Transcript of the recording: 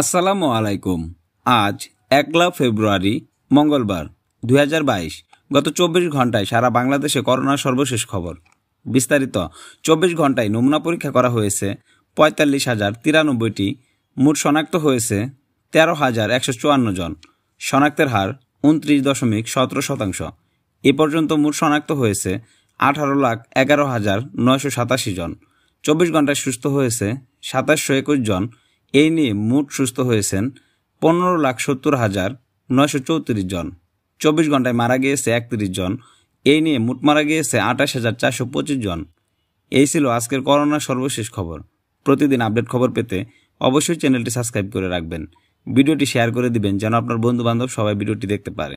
আসসালামু আলাইকুম আজ একলা ফেব্রুয়ারি মঙ্গলবার দু গত চব্বিশ ঘন্টায় সারা বাংলাদেশে করোনার সর্বশেষ খবর বিস্তারিত চব্বিশ ঘন্টায় নমুনা পরীক্ষা করা হয়েছে পঁয়তাল্লিশ হাজার তিরানব্বইটি মোট শনাক্ত হয়েছে তেরো হাজার একশো চুয়ান্ন জন শনাক্তের হার উনত্রিশ দশমিক সতেরো শতাংশ এ পর্যন্ত মোট শনাক্ত হয়েছে আঠারো লাখ এগারো হাজার নয়শো সাতাশি জন চব্বিশ ঘন্টায় সুস্থ হয়েছে সাতাশশো একুশ জন এই নিয়ে মোট সুস্থ হয়েছেন পনেরো লাখ সত্তর হাজার নয়শো চৌত্রিশ জন চব্বিশ ঘন্টায় মারা গিয়েছে একত্রিশ জন এই নিয়ে মোট মারা গিয়েছে আঠাশ হাজার চারশো পঁচিশ জন এই ছিল আজকের করোনার সর্বশেষ খবর প্রতিদিন আপডেট খবর পেতে অবশ্যই চ্যানেলটি সাবস্ক্রাইব করে রাখবেন ভিডিওটি শেয়ার করে দিবেন যেন আপনার বন্ধুবান্ধব সবাই ভিডিওটি দেখতে পারে